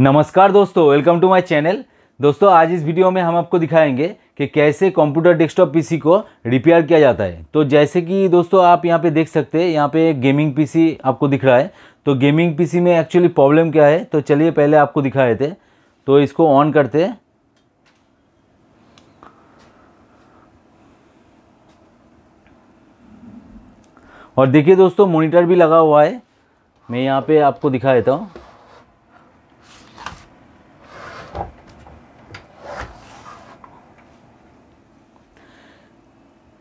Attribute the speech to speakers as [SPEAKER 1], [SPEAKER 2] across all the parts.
[SPEAKER 1] नमस्कार दोस्तों welcome to my channel दोस्तों आज इस वीडियो में हम आपको दिखाएंगे कि कैसे कंप्यूटर डेस्कटॉप पीसी को रिपेयर किया जाता है तो जैसे कि दोस्तों आप यहाँ पे देख सकते हैं यहाँ पे गेमिंग पीसी आपको दिख रहा है तो गेमिंग पीसी में एक्चुअली प्रॉब्लम क्या है तो चलिए पहले आपको दिखाए थे तो इसको ऑन करते और देखिए दोस्तों मोनिटर भी लगा हुआ है मैं यहाँ पर आपको दिखा देता हूँ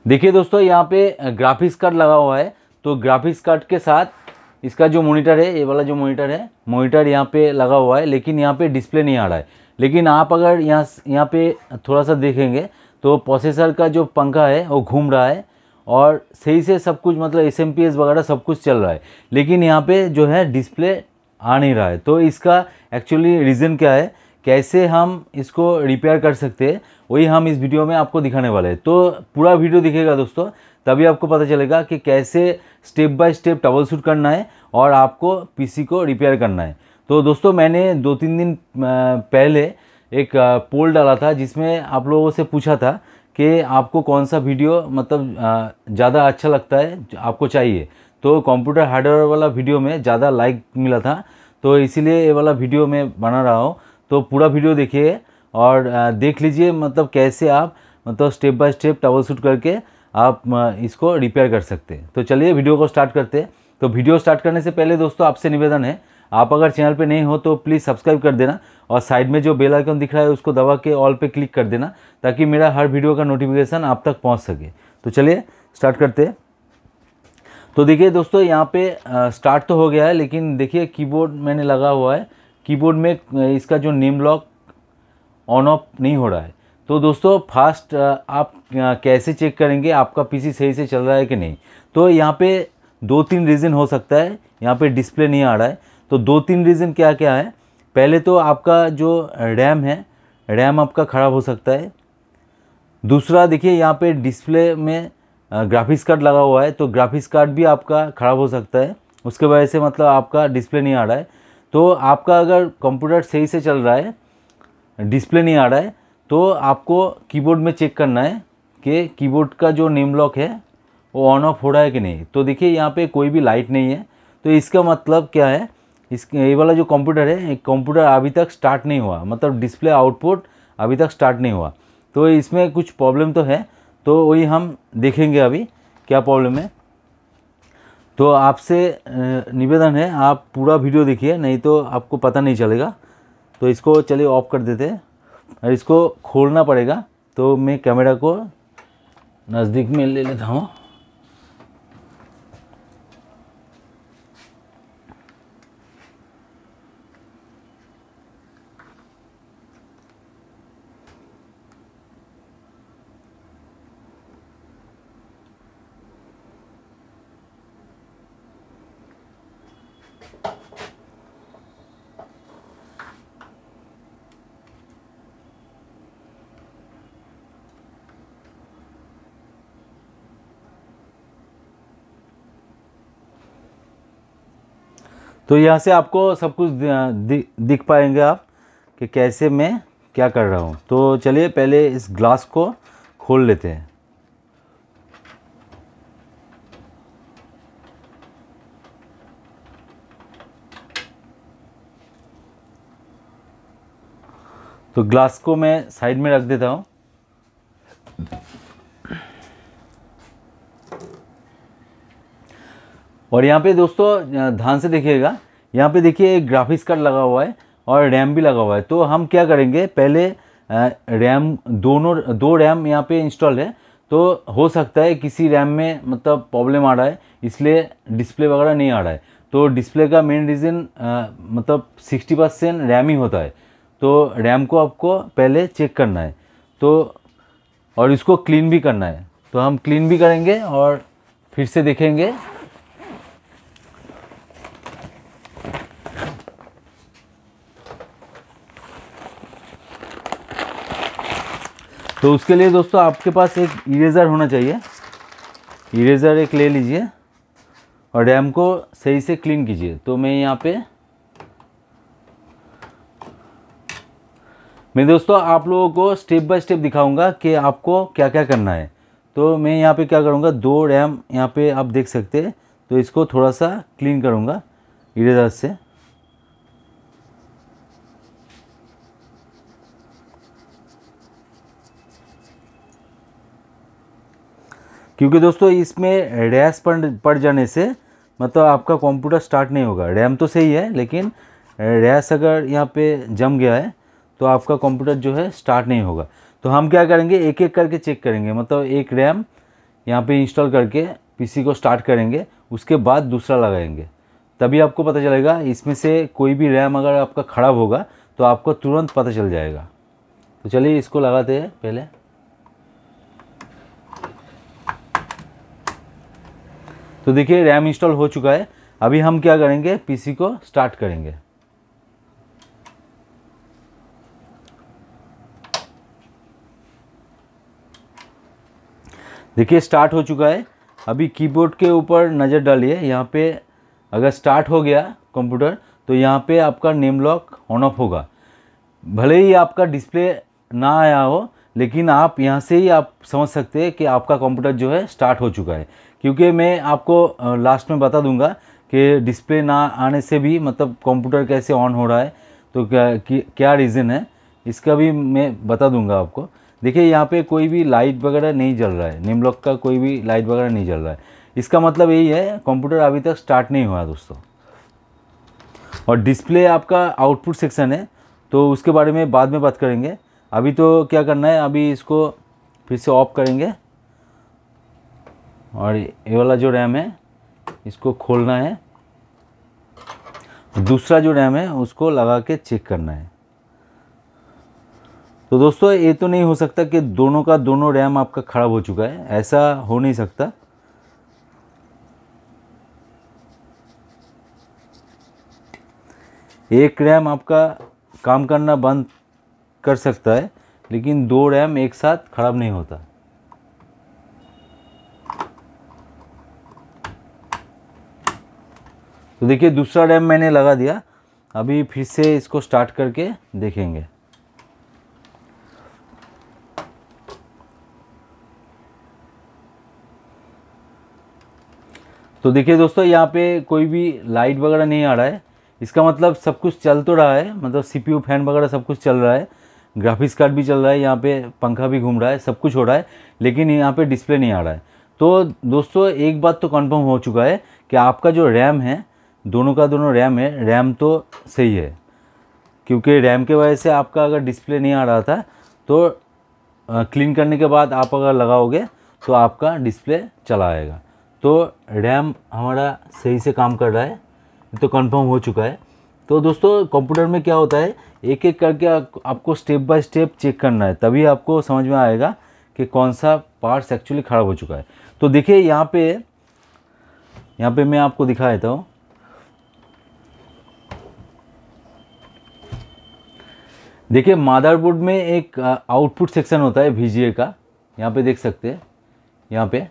[SPEAKER 1] देखिए दोस्तों यहाँ पे ग्राफिक्स कार्ड लगा हुआ है तो ग्राफिक्स कार्ड के साथ इसका जो मोनीटर है ये वाला जो मोनीटर है मोनीटर यहाँ पे लगा हुआ है लेकिन यहाँ पे डिस्प्ले नहीं आ रहा है लेकिन आप अगर यहाँ यहाँ पे थोड़ा सा देखेंगे तो प्रोसेसर का जो पंखा है वो घूम रहा है और सही से सब कुछ मतलब एस वगैरह सब कुछ चल रहा है लेकिन यहाँ पर जो है डिस्प्ले आ नहीं रहा है तो इसका एक्चुअली रीज़न क्या है कैसे हम इसको रिपेयर कर सकते हैं वही हम इस वीडियो में आपको दिखाने वाले हैं तो पूरा वीडियो दिखेगा दोस्तों तभी आपको पता चलेगा कि कैसे step by step troubleshoot करना है और आपको पीसी को रिपेयर करना है तो दोस्तों मैंने दो तीन दिन पहले एक पोल डाला था जिसमें आप लोगों से पूछा था कि आपको कौन सा वीडियो मतलब ज़्यादा अच्छा लगता है आपको चाहिए तो कंप्यूटर हार्डवेयर वाला वीडियो में ज़्यादा लाइक मिला था तो इसीलिए ये वाला वीडियो मैं बना रहा हूँ तो पूरा वीडियो देखिए और देख लीजिए मतलब कैसे आप मतलब step by step troubleshoot करके आप इसको रिपेयर कर सकते हैं तो चलिए वीडियो को स्टार्ट करते हैं तो वीडियो स्टार्ट करने से पहले दोस्तों आपसे निवेदन है आप अगर चैनल पे नहीं हो तो प्लीज़ सब्सक्राइब कर देना और साइड में जो बेल आइकन दिख रहा है उसको दबा के ऑल पे क्लिक कर देना ताकि मेरा हर वीडियो का नोटिफिकेशन आप तक पहुंच सके तो चलिए स्टार्ट करते हैं तो देखिए दोस्तों यहाँ पे आ, स्टार्ट तो हो गया है लेकिन देखिए कीबोर्ड मैंने लगा हुआ है कीबोर्ड में इसका जो नेम लॉक ऑन ऑफ नहीं हो रहा है तो दोस्तों फास्ट आप कैसे चेक करेंगे आपका पीसी सही से चल रहा है कि नहीं तो यहाँ पे दो तीन रीज़न हो सकता है यहाँ पे डिस्प्ले नहीं आ रहा है तो दो तीन रीज़न क्या क्या है पहले तो आपका जो रैम है रैम आपका ख़राब हो सकता है दूसरा देखिए यहाँ पे डिस्प्ले में ग्राफिक्स कार्ड लगा हुआ है तो ग्राफिक्स कार्ड भी आपका ख़राब हो सकता है उसके वजह से मतलब आपका डिस्प्ले नहीं आ रहा है तो आपका अगर कंप्यूटर सही से चल रहा है डिस्प्ले नहीं आ रहा है तो आपको कीबोर्ड में चेक करना है कि कीबोर्ड का जो नेम लॉक है वो ऑन ऑफ हो रहा है कि नहीं तो देखिए यहाँ पे कोई भी लाइट नहीं है तो इसका मतलब क्या है इस ये वाला जो कंप्यूटर है कंप्यूटर अभी तक स्टार्ट नहीं हुआ मतलब डिस्प्ले आउटपुट अभी तक स्टार्ट नहीं हुआ तो इसमें कुछ प्रॉब्लम तो है तो वही हम देखेंगे अभी क्या प्रॉब्लम है तो आपसे निवेदन है आप पूरा वीडियो देखिए नहीं तो आपको पता नहीं चलेगा तो इसको चलिए ऑफ कर देते हैं और इसको खोलना पड़ेगा तो मैं कैमरा को नज़दीक में ले लेता हूँ तो यहाँ से आपको सब कुछ दिख पाएंगे आप कि कैसे मैं क्या कर रहा हूँ तो चलिए पहले इस ग्लास को खोल लेते हैं तो ग्लास को मैं साइड में रख देता हूँ और यहाँ पे दोस्तों ध्यान से देखिएगा यहाँ पे देखिए एक ग्राफिक्स कार्ड लगा हुआ है और रैम भी लगा हुआ है तो हम क्या करेंगे पहले रैम दोनों दो रैम यहाँ पे इंस्टॉल है तो हो सकता है किसी रैम में मतलब प्रॉब्लम आ रहा है इसलिए डिस्प्ले वगैरह नहीं आ रहा है तो डिस्प्ले का मेन रीज़न मतलब 60 परसेंट रैम ही होता है तो रैम को आपको पहले चेक करना है तो और इसको क्लीन भी करना है तो हम क्लीन भी करेंगे और फिर से देखेंगे तो उसके लिए दोस्तों आपके पास एक इरेज़र होना चाहिए इरेज़र एक ले लीजिए और रैम को सही से क्लीन कीजिए तो मैं यहाँ पे मैं दोस्तों आप लोगों को स्टेप बाय स्टेप दिखाऊंगा कि आपको क्या क्या करना है तो मैं यहाँ पे क्या करूँगा दो रैम यहाँ पे आप देख सकते हैं तो इसको थोड़ा सा क्लीन करूँगा इरेजर से क्योंकि दोस्तों इसमें रैस पड़ जाने से मतलब आपका कंप्यूटर स्टार्ट नहीं होगा रैम तो सही है लेकिन रैस अगर यहाँ पे जम गया है तो आपका कंप्यूटर जो है स्टार्ट नहीं होगा तो हम क्या करेंगे एक एक करके चेक करेंगे मतलब एक रैम यहाँ पे इंस्टॉल करके पीसी को स्टार्ट करेंगे उसके बाद दूसरा लगाएंगे तभी आपको पता चलेगा इसमें से कोई भी रैम अगर आपका ख़राब होगा तो आपको तुरंत पता चल जाएगा तो चलिए इसको लगाते हैं पहले तो देखिए रैम इंस्टॉल हो चुका है अभी हम क्या करेंगे पीसी को स्टार्ट करेंगे देखिए स्टार्ट हो चुका है अभी कीबोर्ड के ऊपर नज़र डालिए यहाँ पे अगर स्टार्ट हो गया कंप्यूटर तो यहाँ पे आपका नेम लॉक ऑन ऑफ होगा भले ही आपका डिस्प्ले ना आया हो लेकिन आप यहाँ से ही आप समझ सकते हैं कि आपका कंप्यूटर जो है स्टार्ट हो चुका है क्योंकि मैं आपको लास्ट में बता दूंगा कि डिस्प्ले ना आने से भी मतलब कंप्यूटर कैसे ऑन हो रहा है तो क्या क्या रीज़न है इसका भी मैं बता दूंगा आपको देखिए यहाँ पे कोई भी लाइट वगैरह नहीं जल रहा है निम्बलॉक का कोई भी लाइट वगैरह नहीं जल रहा है इसका मतलब यही है कंप्यूटर अभी तक स्टार्ट नहीं हुआ दोस्तों और डिस्प्ले आपका आउटपुट सेक्शन है तो उसके बारे में बाद में बात करेंगे अभी तो क्या करना है अभी इसको फिर से ऑफ करेंगे और ये वाला जो रैम है इसको खोलना है दूसरा जो रैम है उसको लगा के चेक करना है तो दोस्तों ये तो नहीं हो सकता कि दोनों का दोनों रैम आपका ख़राब हो चुका है ऐसा हो नहीं सकता एक रैम आपका काम करना बंद कर सकता है लेकिन दो रैम एक साथ ख़राब नहीं होता तो देखिए दूसरा रैम मैंने लगा दिया अभी फिर से इसको स्टार्ट करके देखेंगे तो देखिए दोस्तों यहाँ पे कोई भी लाइट वगैरह नहीं आ रहा है इसका मतलब सब कुछ चल तो रहा है मतलब सीपीयू फैन वगैरह सब कुछ चल रहा है ग्राफिक्स कार्ड भी चल रहा है यहाँ पे पंखा भी घूम रहा है सब कुछ हो रहा है लेकिन यहाँ पे डिस्प्ले नहीं आ रहा है तो दोस्तों एक बात तो कन्फर्म हो चुका है कि आपका जो रैम है दोनों का दोनों रैम है रैम तो सही है क्योंकि रैम के वजह से आपका अगर डिस्प्ले नहीं आ रहा था तो क्लीन करने के बाद आप अगर लगाओगे तो आपका डिस्प्ले चला आएगा तो रैम हमारा सही से काम कर रहा है तो कंफर्म हो चुका है तो दोस्तों कंप्यूटर में क्या होता है एक एक करके आपको स्टेप बाय स्टेप चेक करना है तभी आपको समझ में आएगा कि कौन सा पार्ट्स एक्चुअली ख़राब हो चुका है तो देखिए यहाँ पे यहाँ पे मैं आपको दिखा देता हूँ देखिए मादरबोर्ड में एक आउटपुट सेक्शन होता है वी का यहाँ पे देख सकते हैं यहाँ पे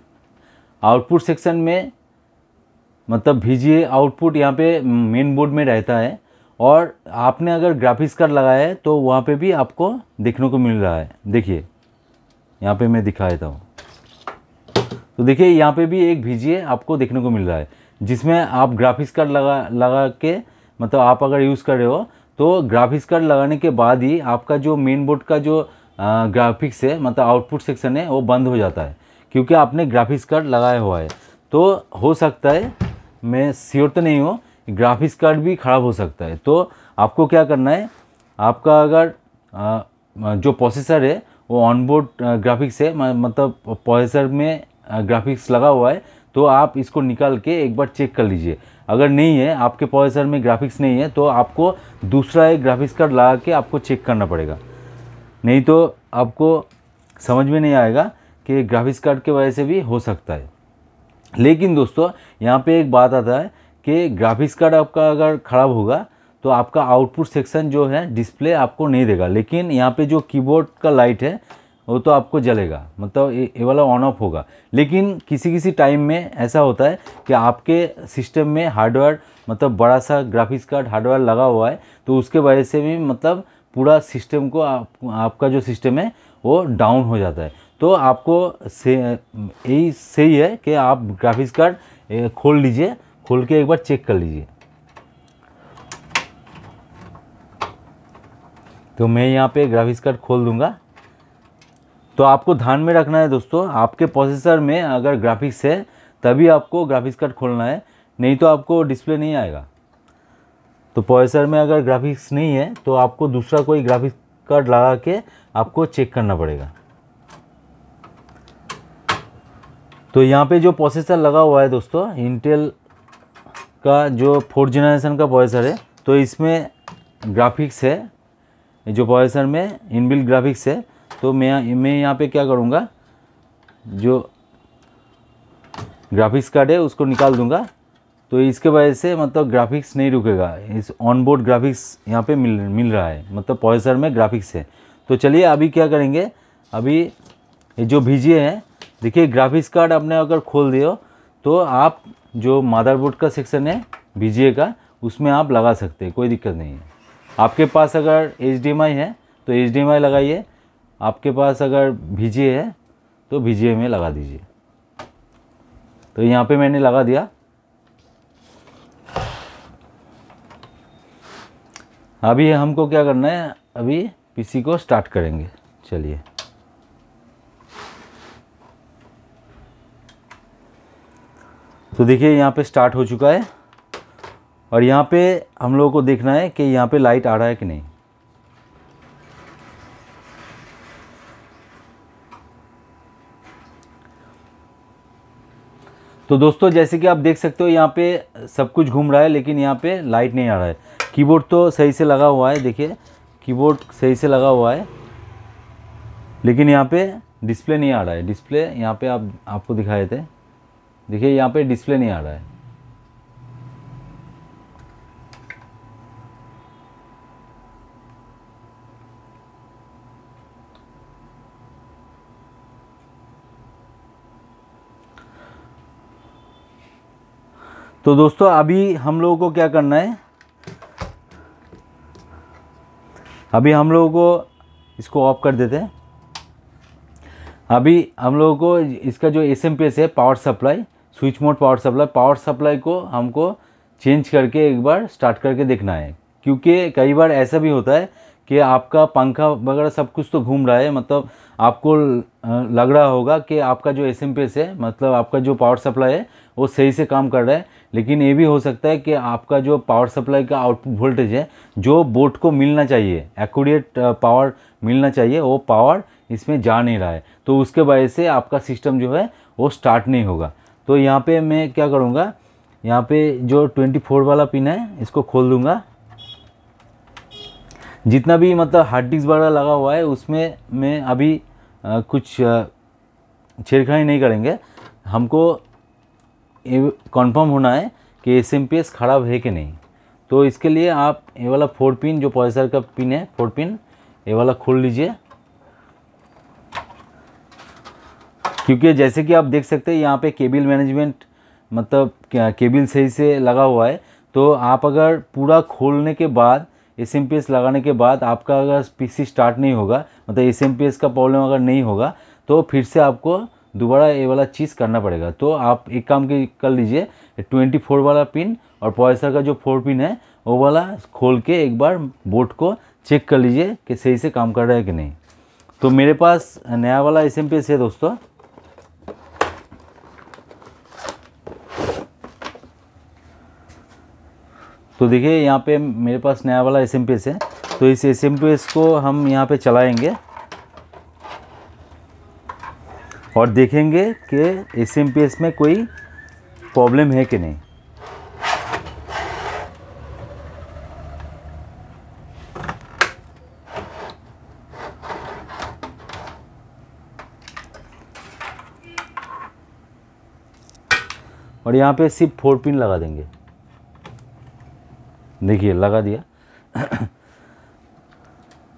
[SPEAKER 1] आउटपुट सेक्शन में मतलब वी आउटपुट यहाँ पे मेन बोर्ड में रहता है और आपने अगर ग्राफिक्स कार्ड लगाया है तो वहाँ पे भी आपको देखने को मिल रहा है देखिए यहाँ पे मैं दिखा देता हूँ तो देखिए यहाँ पे भी एक भीजिए आपको देखने को मिल रहा है जिसमें आप ग्राफिक्स कार्ड लगा लगा के मतलब आप अगर यूज़ कर रहे हो तो ग्राफिक्स कार्ड लगाने के बाद ही आपका जो मेन बोर्ड का जो ग्राफिक्स है मतलब आउटपुट सेक्शन है वो बंद हो जाता है क्योंकि आपने ग्राफिक्स कार्ड लगाया हुआ है तो हो सकता है मैं श्योर तो नहीं हूँ ग्राफिक्स कार्ड भी ख़राब हो सकता है तो आपको क्या करना है आपका अगर जो प्रोसेसर है वो ऑनबोर्ड ग्राफिक्स है मतलब प्रोसेसर में ग्राफिक्स लगा हुआ है तो आप इसको निकाल के एक बार चेक कर लीजिए अगर नहीं है आपके प्रोसेसर में ग्राफिक्स नहीं है तो आपको दूसरा एक ग्राफिक्स कार्ड लगा के आपको चेक करना पड़ेगा नहीं तो आपको समझ में नहीं आएगा कि ग्राफिक्स कार्ड के वजह से भी हो सकता है लेकिन दोस्तों यहाँ पे एक बात आता है कि ग्राफिक्स कार्ड आपका अगर ख़राब होगा तो आपका आउटपुट सेक्शन जो है डिस्प्ले आपको नहीं देगा लेकिन यहाँ पे जो कीबोर्ड का लाइट है वो तो आपको जलेगा मतलब ये वाला ऑन ऑफ होगा लेकिन किसी किसी टाइम में ऐसा होता है कि आपके सिस्टम में हार्डवेयर मतलब बड़ा सा ग्राफिक्स कार्ड हार्डवेयर लगा हुआ है तो उसके वजह से भी मतलब पूरा सिस्टम को आप, आपका जो सिस्टम है वो डाउन हो जाता है तो आपको से यही सही है कि आप ग्राफिक्स कार्ड खोल लीजिए खोल के एक बार चेक कर लीजिए तो मैं यहाँ पे ग्राफिक्स कार्ड खोल दूँगा तो आपको ध्यान में रखना है दोस्तों आपके प्रोसेसर में अगर ग्राफिक्स है तभी आपको ग्राफिक्स कार्ड खोलना है नहीं तो आपको डिस्प्ले नहीं आएगा तो प्रोसेसर में अगर ग्राफिक्स नहीं है तो आपको दूसरा कोई ग्राफिक्स कार्ड लगा के आपको चेक करना पड़ेगा तो यहाँ पे जो प्रोसेसर लगा हुआ है दोस्तों इंटेल का जो फोर्थ जनरेशन का प्रोसेसर है तो इसमें ग्राफिक्स है जो प्रोसेसर में इनबिल्ट ग्राफिक्स है तो मैं मैं यहाँ पे क्या करूँगा जो ग्राफिक्स कार्ड है उसको निकाल दूँगा तो इसके वजह से मतलब ग्राफिक्स नहीं रुकेगा इस ऑनबोर्ड ग्राफिक्स यहाँ पे मिल मिल रहा है मतलब प्रोसेसर में ग्राफिक्स है तो चलिए अभी क्या करेंगे अभी जो भीजिए हैं देखिए ग्राफिक्स कार्ड आपने अगर खोल दिया तो आप जो मदरबोर्ड का सेक्शन है बीजीए का उसमें आप लगा सकते हैं कोई दिक्कत नहीं है आपके पास अगर एच है तो एच लगाइए आपके पास अगर वी है तो वी में लगा दीजिए तो यहाँ पे मैंने लगा दिया अभी हमको क्या करना है अभी पीसी को स्टार्ट करेंगे चलिए तो देखिए यहाँ पे स्टार्ट हो चुका है और यहाँ पे हम लोगों को देखना है कि यहाँ पे लाइट आ रहा है कि नहीं तो दोस्तों जैसे कि आप देख सकते हो यहाँ पे सब कुछ घूम रहा है लेकिन यहाँ पे लाइट नहीं आ रहा है कीबोर्ड तो सही से लगा हुआ है देखिए कीबोर्ड सही से लगा हुआ है लेकिन यहाँ पे डिस्प्ले नहीं आ रहा है डिस्प्ले यहाँ पे आप आपको दिखाए थे देखिए यहाँ पे डिस्प्ले नहीं आ रहा है तो दोस्तों अभी हम लोगों को क्या करना है अभी हम लोगों को इसको ऑफ कर देते हैं अभी हम लोगों को इसका जो एस है power supply switch mode power supply power supply को हमको चेंज करके एक बार स्टार्ट करके देखना है क्योंकि कई बार ऐसा भी होता है कि आपका पंखा वगैरह सब कुछ तो घूम रहा है मतलब आपको लग रहा होगा कि आपका जो एस है मतलब आपका जो पावर सप्लाई है वो सही से काम कर रहा है लेकिन ये भी हो सकता है कि आपका जो पावर सप्लाई का आउटपुट वोल्टेज है जो बोर्ड को मिलना चाहिए एक्यूरेट पावर मिलना चाहिए वो पावर इसमें जा नहीं रहा है तो उसके वजह से आपका सिस्टम जो है वो स्टार्ट नहीं होगा तो यहाँ पे मैं क्या करूँगा यहाँ पे जो 24 वाला पिन है इसको खोल दूँगा जितना भी मतलब हार्ड डिस्क वगैरह लगा हुआ है उसमें मैं अभी आ, कुछ छेड़खानी नहीं करेंगे हमको कंफर्म होना है कि एस एम पी एस ख़राब है कि नहीं तो इसके लिए आप ये वाला फोर पिन जो प्रोसेसर का पिन है फोर पिन ये वाला खोल लीजिए क्योंकि जैसे कि आप देख सकते हैं यहाँ पे केबल मैनेजमेंट मतलब केबल सही से लगा हुआ है तो आप अगर पूरा खोलने के बाद एस एम पी एस लगाने के बाद आपका अगर पी सी स्टार्ट नहीं होगा मतलब एस एम पी एस का प्रॉब्लम अगर नहीं होगा तो फिर से आपको दोबारा ये वाला चीज़ करना पड़ेगा तो आप एक काम की कर लीजिए ट्वेंटी फोर वाला पिन और पॉइसर का जो फोर पिन है वो वाला खोल के एक बार बोर्ड को चेक कर लीजिए कि सही से काम कर रहा है कि नहीं तो मेरे पास नया वाला एस एम पी एस है दोस्तों तो देखिए यहाँ पे मेरे पास नया वाला एस है तो इस एस को हम यहाँ पे चलाएंगे और देखेंगे कि एस में कोई प्रॉब्लम है कि नहीं और यहाँ पे सिर्फ फोर पिन लगा देंगे देखिए लगा दिया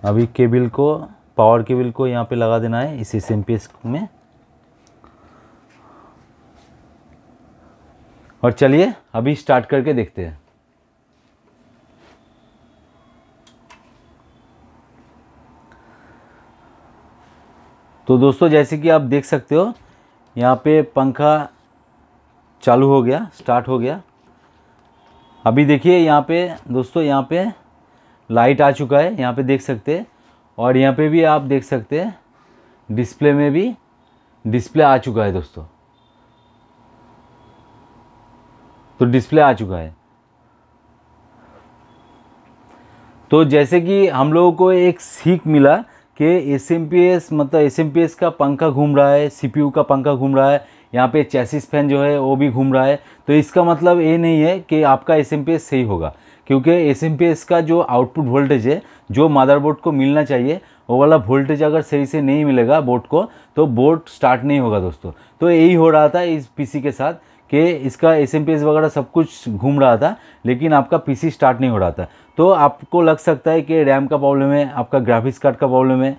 [SPEAKER 1] अभी केबल को पावर केबल को यहाँ पे लगा देना है इसी सेम पीस में और चलिए अभी स्टार्ट करके देखते हैं तो दोस्तों जैसे कि आप देख सकते हो यहाँ पे पंखा चालू हो गया स्टार्ट हो गया अभी देखिए यहाँ पे दोस्तों यहाँ पे लाइट आ चुका है यहाँ पे देख सकते हैं और यहाँ पे भी आप देख सकते हैं डिस्प्ले में भी डिस्प्ले आ चुका है दोस्तों तो डिस्प्ले आ चुका है तो जैसे कि हम लोगों को एक सीख मिला कि एस एम पी एस मतलब एस एम पी एस का पंखा घूम रहा है सी यू का पंखा घूम रहा है यहाँ पे चैसिस फैन जो है वो भी घूम रहा है तो इसका मतलब ये नहीं है कि आपका एस सही होगा क्योंकि एस का जो आउटपुट वोल्टेज है जो मदरबोर्ड को मिलना चाहिए वो वाला वोल्टेज अगर सही से नहीं मिलेगा बोर्ड को तो बोर्ड स्टार्ट नहीं होगा दोस्तों तो यही हो रहा था इस पीसी के साथ कि इसका एस वगैरह सब कुछ घूम रहा था लेकिन आपका पीसी स्टार्ट नहीं हो रहा था तो आपको लग सकता है कि रैम का प्रॉब्लम है आपका ग्राफिक्स कार्ड का प्रॉब्लम है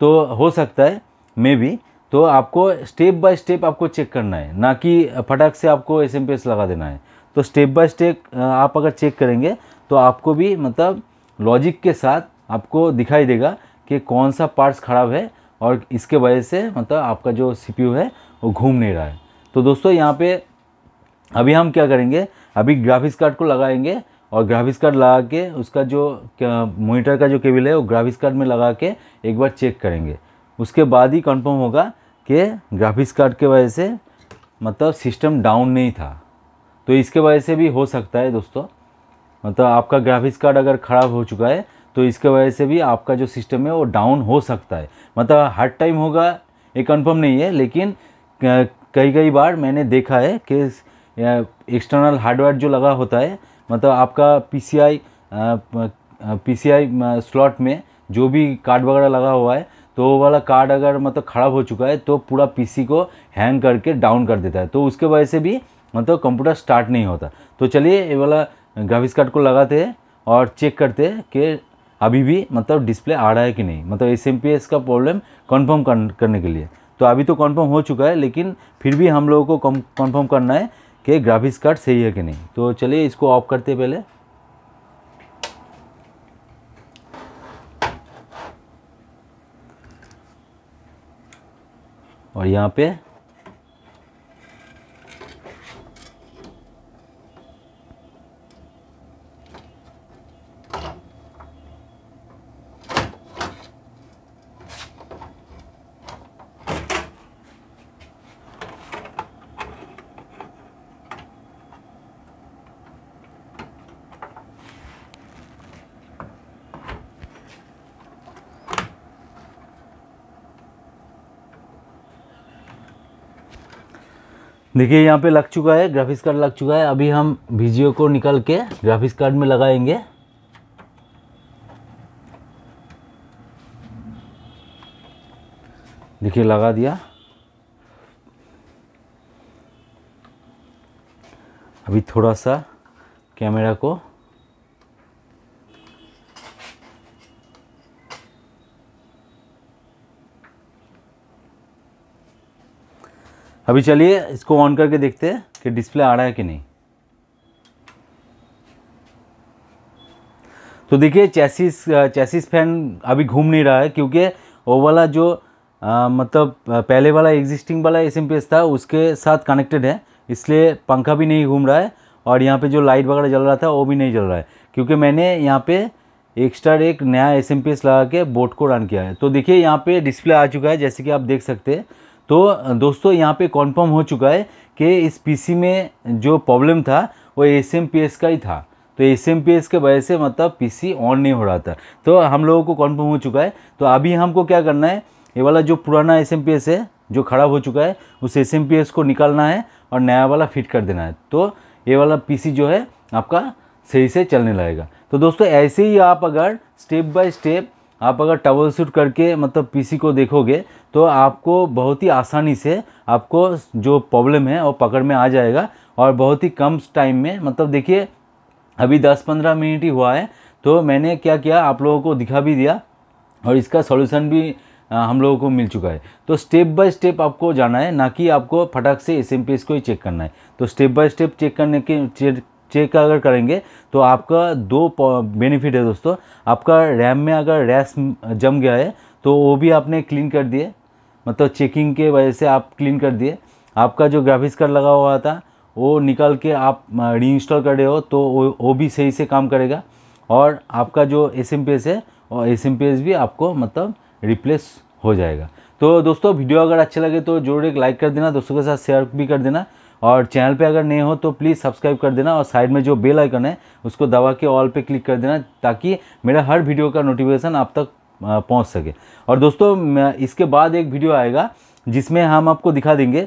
[SPEAKER 1] तो हो सकता है मे बी तो आपको स्टेप बाय स्टेप आपको चेक करना है ना कि फटाक से आपको एस एम पी एस लगा देना है तो स्टेप बाय स्टेप आप अगर चेक करेंगे तो आपको भी मतलब लॉजिक के साथ आपको दिखाई देगा कि कौन सा पार्ट्स ख़राब है और इसके वजह से मतलब आपका जो सी पी यू है वो घूम नहीं रहा है तो दोस्तों यहाँ पर अभी हम क्या करेंगे अभी ग्राफिक्स कार्ड को लगाएंगे और ग्राफिक्स कार्ड लगा के उसका जो मॉनिटर का जो केबल है वो ग्राफिक्स कार्ड में लगा के एक बार चेक करेंगे उसके बाद ही कंफर्म होगा कि ग्राफिक्स कार्ड के वजह से मतलब सिस्टम डाउन नहीं था तो इसके वजह से भी हो सकता है दोस्तों मतलब आपका ग्राफिक्स कार्ड अगर ख़राब हो चुका है तो इसके वजह से भी आपका जो सिस्टम है वो डाउन हो सकता है मतलब हर टाइम होगा ये कंफर्म नहीं है लेकिन कई कई बार मैंने देखा है कि एक्सटर्नल हार्डवेयर जो लगा होता है मतलब आपका पीसीआई पीसीआई स्लॉट में जो भी कार्ड वगैरह लगा हुआ है तो वो वाला कार्ड अगर मतलब ख़राब हो चुका है तो पूरा पीसी को हैंग करके डाउन कर देता है तो उसके वजह से भी मतलब कंप्यूटर स्टार्ट नहीं होता तो चलिए ये वाला ग्राफिक्स कार्ड को लगाते हैं और चेक करते हैं कि अभी भी मतलब डिस्प्ले आ रहा है कि नहीं मतलब एस का प्रॉब्लम कन्फर्म करने के लिए तो अभी तो कन्फर्म हो चुका है लेकिन फिर भी हम लोगों को कन्फर्म करना है कि ग्राफिक्स कार्ड सही है कि नहीं तो चलिए इसको ऑफ करते पहले और यहाँ पे देखिए यहाँ पे लग चुका है ग्राफिक्स कार्ड लग चुका है अभी हम वीडियो को निकल के ग्राफिक्स कार्ड में लगाएंगे देखिए लगा दिया अभी थोड़ा सा कैमरा को अभी चलिए इसको ऑन करके देखते हैं कि डिस्प्ले आ रहा है कि नहीं तो देखिए चैसिस चैसिस फैन अभी घूम नहीं रहा है क्योंकि वो वाला जो आ, मतलब पहले वाला एग्जिस्टिंग वाला एस था उसके साथ कनेक्टेड है इसलिए पंखा भी नहीं घूम रहा है और यहाँ पे जो लाइट वगैरह जल रहा था वो भी नहीं जल रहा है क्योंकि मैंने यहाँ पे एक्स्ट्रा एक नया एस लगा के बोर्ड को रन किया है तो देखिए यहाँ पे डिस्प्ले आ चुका है जैसे कि आप देख सकते हैं तो दोस्तों यहाँ पे कॉन्फर्म हो चुका है कि इस पीसी में जो प्रॉब्लम था वो एस का ही था तो एस एम पी एस के वजह से मतलब पीसी ऑन नहीं हो रहा था तो हम लोगों को कॉन्फर्म हो चुका है तो अभी हमको क्या करना है ये वाला जो पुराना एस एम पी एस है जो ख़राब हो चुका है उस एस एम पी एस को निकालना है और नया वाला फिट कर देना है तो ये वाला पी सी जो है आपका सही से चलने लगेगा तो दोस्तों ऐसे ही आप अगर स्टेप बाय स्टेप आप अगर टबल शूट करके मतलब पीसी को देखोगे तो आपको बहुत ही आसानी से आपको जो प्रॉब्लम है वो पकड़ में आ जाएगा और बहुत ही कम टाइम में मतलब देखिए अभी 10-15 मिनट ही हुआ है तो मैंने क्या किया आप लोगों को दिखा भी दिया और इसका सॉल्यूशन भी हम लोगों को मिल चुका है तो स्टेप बाय स्टेप आपको जाना है ना कि आपको फटाक से एस एम को ही चेक करना है तो स्टेप बाय स्टेप चेक करने के चेक चेक अगर करेंगे तो आपका दो बेनिफिट है दोस्तों आपका रैम में अगर रैस जम गया है तो वो भी आपने क्लीन कर दिए मतलब चेकिंग के वजह से आप क्लीन कर दिए आपका जो ग्राफिक्स कार्ड लगा हुआ था वो निकाल के आप री इंस्टॉल कर रहे हो तो वो भी सही से काम करेगा और आपका जो एस एम पी एस है और एस एम पी एस भी आपको मतलब रिप्लेस हो जाएगा तो दोस्तों वीडियो अगर अच्छा लगे तो जरूर एक लाइक कर देना दोस्तों के साथ शेयर भी कर देना और चैनल पे अगर नए हो तो प्लीज़ सब्सक्राइब कर देना और साइड में जो बेल आइकन है उसको दबा के ऑल पे क्लिक कर देना ताकि मेरा हर वीडियो का नोटिफिकेशन आप तक पहुंच सके और दोस्तों इसके बाद एक वीडियो आएगा जिसमें हम आपको दिखा देंगे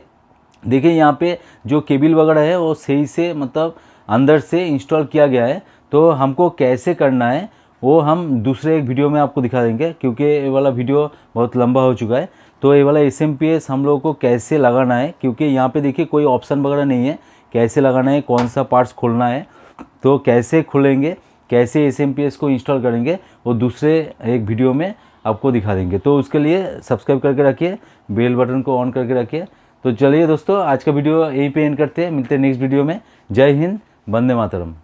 [SPEAKER 1] देखिए यहाँ पे जो केबिल वगैरह है वो सही से मतलब अंदर से इंस्टॉल किया गया है तो हमको कैसे करना है वो हम दूसरे एक वीडियो में आपको दिखा देंगे क्योंकि ये वाला वीडियो बहुत लंबा हो चुका है तो ये वाला एस एम पी एस हम लोगों को कैसे लगाना है क्योंकि यहाँ पे देखिए कोई ऑप्शन वगैरह नहीं है कैसे लगाना है कौन सा पार्ट्स खोलना है तो कैसे खुलेंगे कैसे एस एम पी एस को इंस्टॉल करेंगे वो दूसरे एक वीडियो में आपको दिखा देंगे तो उसके लिए सब्सक्राइब करके रखिए बेल बटन को ऑन करके रखिए तो चलिए दोस्तों आज का वीडियो यहीं पर एंड करते हैं मिलते हैं नेक्स्ट वीडियो में जय हिंद वंदे मातरम